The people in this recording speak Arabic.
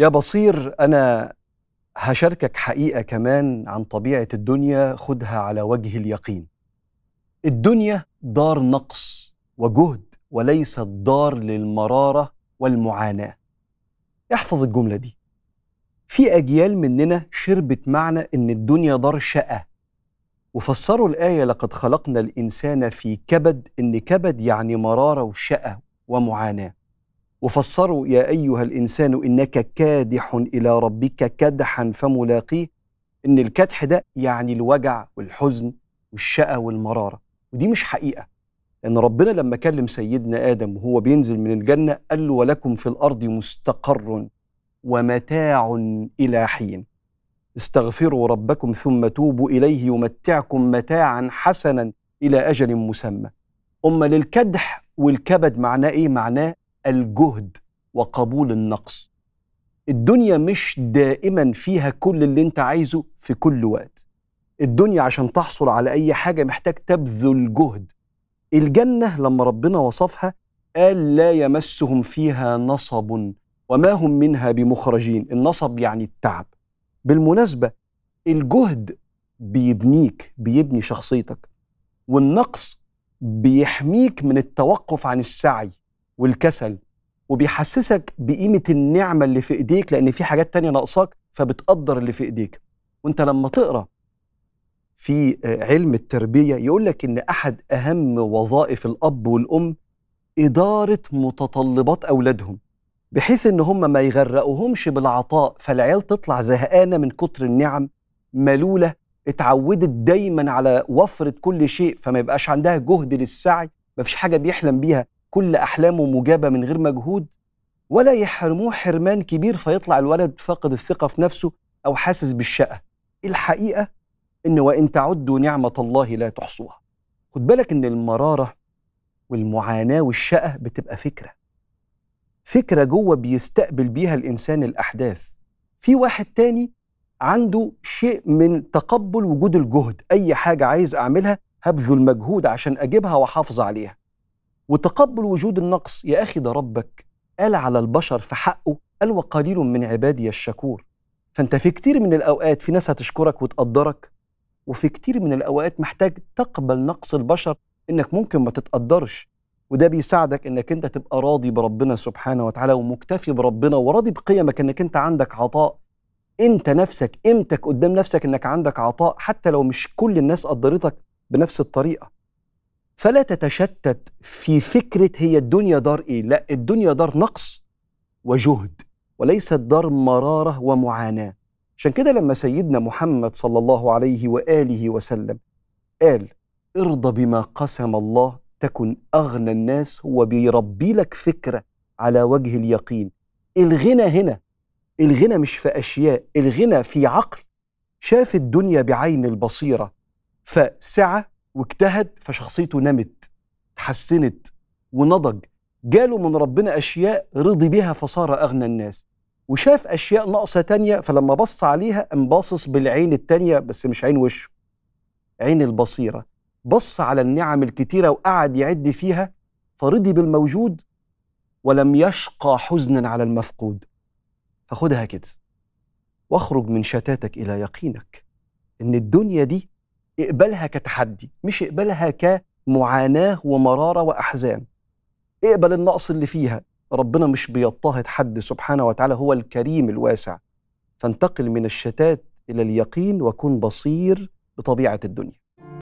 يا بصير أنا هشاركك حقيقة كمان عن طبيعة الدنيا خدها على وجه اليقين الدنيا دار نقص وجهد وليست دار للمرارة والمعاناة احفظ الجملة دي في أجيال مننا شربت معنى إن الدنيا دار شقة وفسروا الآية لقد خلقنا الإنسان في كبد إن كبد يعني مرارة وشقة ومعاناة وفسروا يا أيها الإنسان إنك كادح إلى ربك كدحا فملاقيه إن الكدح ده يعني الوجع والحزن والشقى والمرارة ودي مش حقيقة إن ربنا لما كلم سيدنا آدم وهو بينزل من الجنة قال له ولكم في الأرض مستقر ومتاع إلى حين استغفروا ربكم ثم توبوا إليه يمتعكم متاعا حسنا إلى أجل مسمى أما للكدح والكبد معناه إيه؟ معناه الجهد وقبول النقص الدنيا مش دائما فيها كل اللي انت عايزه في كل وقت الدنيا عشان تحصل على اي حاجه محتاج تبذل جهد الجنه لما ربنا وصفها قال لا يمسهم فيها نصب وما هم منها بمخرجين النصب يعني التعب بالمناسبه الجهد بيبنيك بيبني شخصيتك والنقص بيحميك من التوقف عن السعي والكسل وبيحسسك بقيمه النعمه اللي في ايديك لان في حاجات تانية ناقصاك فبتقدر اللي في ايديك وانت لما تقرا في آه، علم التربيه يقول لك ان احد اهم وظائف الاب والام اداره متطلبات اولادهم بحيث ان هم ما يغرقوهمش بالعطاء فالعيال تطلع زهقانه من كتر النعم ملوله اتعودت دايما على وفره كل شيء فما يبقاش عندها جهد للسعي ما فيش حاجه بيحلم بيها كل احلامه مجابه من غير مجهود ولا يحرموه حرمان كبير فيطلع الولد فاقد الثقه في نفسه او حاسس بالشقه الحقيقه ان وان تعدوا نعمه الله لا تحصوها خد بالك ان المراره والمعاناه والشقه بتبقى فكره فكره جوه بيستقبل بيها الانسان الاحداث في واحد تاني عنده شيء من تقبل وجود الجهد اي حاجه عايز اعملها هبذل مجهود عشان اجيبها واحافظ عليها وتقبل وجود النقص يا أخي ده ربك قال على البشر في حقه قال وقليل من عبادي الشكور فأنت في كتير من الأوقات في ناس هتشكرك وتقدرك وفي كتير من الأوقات محتاج تقبل نقص البشر إنك ممكن ما تتقدرش وده بيساعدك انك انت تبقى راضي بربنا سبحانه وتعالى ومكتفي بربنا وراضي بقيمك انك انت عندك عطاء انت نفسك قيمتك قدام نفسك انك عندك عطاء حتى لو مش كل الناس قدرتك بنفس الطريقه فلا تتشتت في فكره هي الدنيا دار ايه لا الدنيا دار نقص وجهد وليست دار مراره ومعاناه عشان كده لما سيدنا محمد صلى الله عليه واله وسلم قال ارضى بما قسم الله تكن اغنى الناس هو بيربي لك فكره على وجه اليقين الغنى هنا الغنى مش في اشياء الغنى في عقل شاف الدنيا بعين البصيره فسعه واجتهد فشخصيته نمت تحسنت ونضج جاله من ربنا أشياء رضي بها فصار أغنى الناس وشاف أشياء ناقصة تانية فلما بص عليها قام باصص بالعين التانية بس مش عين وشه عين البصيرة بص على النعم الكتيرة وقعد يعد فيها فرضي بالموجود ولم يشقى حزنا على المفقود فخدها كده واخرج من شتاتك إلى يقينك إن الدنيا دي اقبلها كتحدي مش اقبلها كمعاناه ومراره واحزان اقبل النقص اللي فيها ربنا مش بيضطهد حد سبحانه وتعالى هو الكريم الواسع فانتقل من الشتات الى اليقين وكن بصير بطبيعه الدنيا